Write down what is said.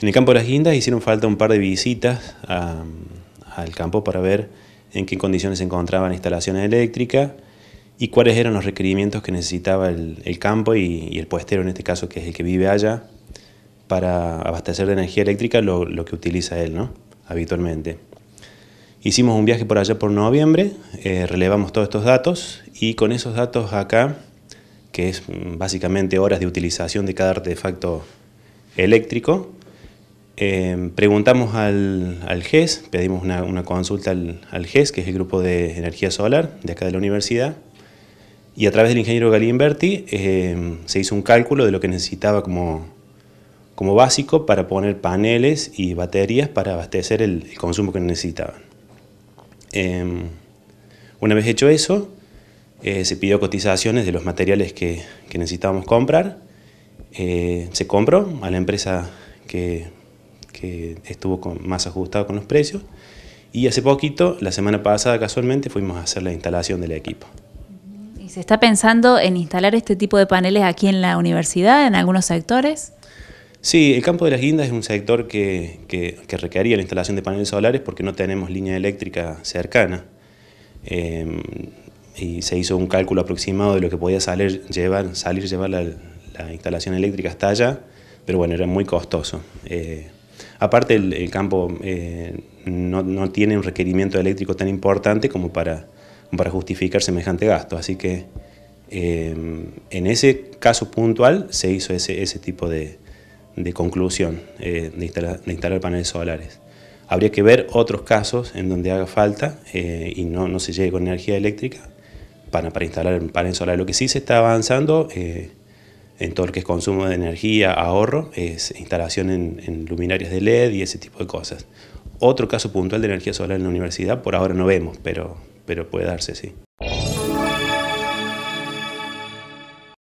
En el campo de las guindas hicieron falta un par de visitas al campo para ver en qué condiciones se encontraban instalaciones eléctricas y cuáles eran los requerimientos que necesitaba el, campo y, el puestero, en este caso, que es el que vive allá, para abastecer de energía eléctrica lo, que utiliza él ¿no? habitualmente. Hicimos un viaje por allá por noviembre, eh, relevamos todos estos datos y con esos datos acá, que es mm, básicamente horas de utilización de cada artefacto eléctrico, Em, preguntamos al, GES, pedimos una, consulta al, GES, que es el grupo de energía solar de acá de la universidad, y a través del ingeniero Galimberti em, se hizo un cálculo de lo que necesitaba como, como básico para poner paneles y baterías para abastecer el, consumo que necesitaban. Em, una vez hecho eso, eh, se pidió cotizaciones de los materiales que, que necesitábamos comprar, eh, se compró a la empresa que que estuvo más ajustado con los precios. Y hace poquito, la semana pasada casualmente, fuimos a hacer la instalación del equipo. ¿Y se está pensando en instalar este tipo de paneles aquí en la universidad, en algunos sectores? Sí, el campo de las guindas es un sector que, que, requería la instalación de paneles solares porque no tenemos línea eléctrica cercana. Em, y se hizo un cálculo aproximado de lo que podía salir llevar, salir, llevar la, instalación eléctrica hasta allá, pero bueno, era muy costoso. Eh, Aparte, el, campo eh, no, tiene un requerimiento eléctrico tan importante como para, para justificar semejante gasto. Así que eh, en ese caso puntual se hizo ese, tipo de, conclusión eh, de, instalar, de, paneles solares. Habría que ver otros casos en donde haga falta y no, no, se llegue con energía eléctrica para, instalar un panel solar. Lo que sí se está avanzando en todo lo que es consumo de energía, ahorro, es instalación en, en, luminarias de LED y ese tipo de cosas. Otro caso puntual de energía solar en la universidad por ahora no vemos, pero, pero puede darse, sí.